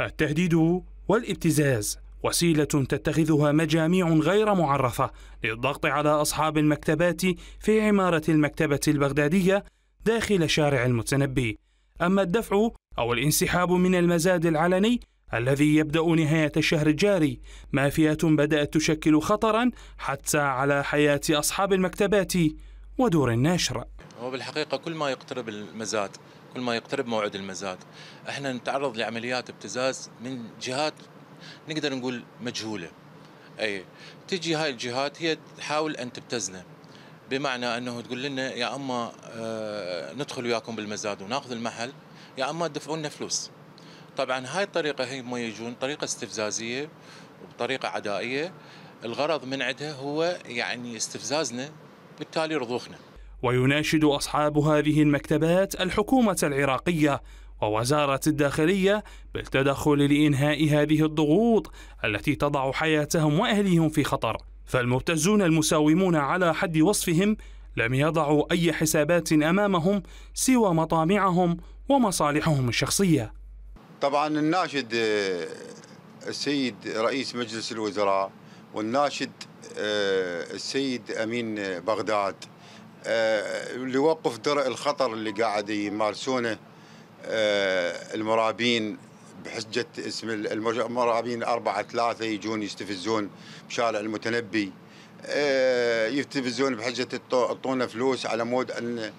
التهديد والابتزاز وسيلة تتخذها مجاميع غير معرفة للضغط على أصحاب المكتبات في عمارة المكتبة البغدادية داخل شارع المتنبي أما الدفع أو الانسحاب من المزاد العلني الذي يبدأ نهاية الشهر الجاري مافية بدأت تشكل خطرا حتى على حياة أصحاب المكتبات ودور الناشر هو بالحقيقة كل ما يقترب المزاد كل ما يقترب موعد المزاد احنا نتعرض لعمليات ابتزاز من جهات نقدر نقول مجهوله اي تجي هاي الجهات هي تحاول ان تبتزنا بمعنى انه تقول لنا يا اما آه ندخل وياكم بالمزاد وناخذ المحل يا اما تدفعوا لنا فلوس طبعا هاي الطريقه هي ما يجون طريقه استفزازيه وبطريقه عدائيه الغرض من عندها هو يعني استفزازنا بالتالي رضوخنا ويناشد أصحاب هذه المكتبات الحكومة العراقية ووزارة الداخلية بالتدخل لإنهاء هذه الضغوط التي تضع حياتهم وأهليهم في خطر فالمبتزون المساومون على حد وصفهم لم يضعوا أي حسابات أمامهم سوى مطامعهم ومصالحهم الشخصية طبعا الناشد آه، السيد رئيس مجلس الوزراء والناشد آه، السيد أمين بغداد آه، لوقف درء الخطر اللي قاعد يمارسونه آه، المرابين بحجة اسم المرابين أربعة ثلاثة يجون يستفزون بشارع المتنبي آه، يستفزون بحجة تعطونا فلوس على مود أن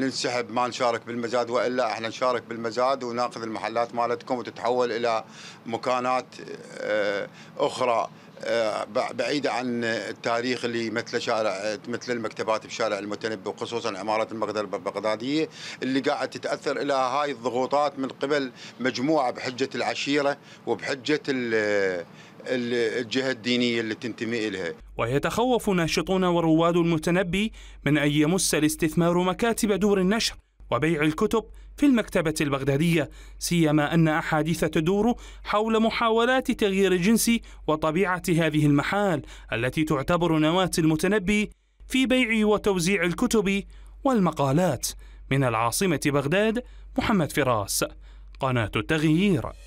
ننسحب ما نشارك بالمزاد وإلا احنا نشارك بالمزاد وناخذ المحلات مالتكم وتتحول إلى مكانات أخرى آه، بعيدة عن التاريخ اللي مثل شارع مثل المكتبات بشارع المتنبي وخصوصا عمارة المقدره البغدادية اللي قاعد تتأثر إلى هاي الضغوطات من قبل مجموعة بحجة العشيرة وبحجة الجهة الدينية اللي تنتمي إلها ويتخوف ناشطون ورواد المتنبي من أن يمس الاستثمار مكاتب دور النشر وبيع الكتب في المكتبة البغدادية سيما أن أحاديث تدور حول محاولات تغيير الجنس وطبيعة هذه المحال التي تعتبر نواة المتنبي في بيع وتوزيع الكتب والمقالات من العاصمة بغداد محمد فراس قناة التغيير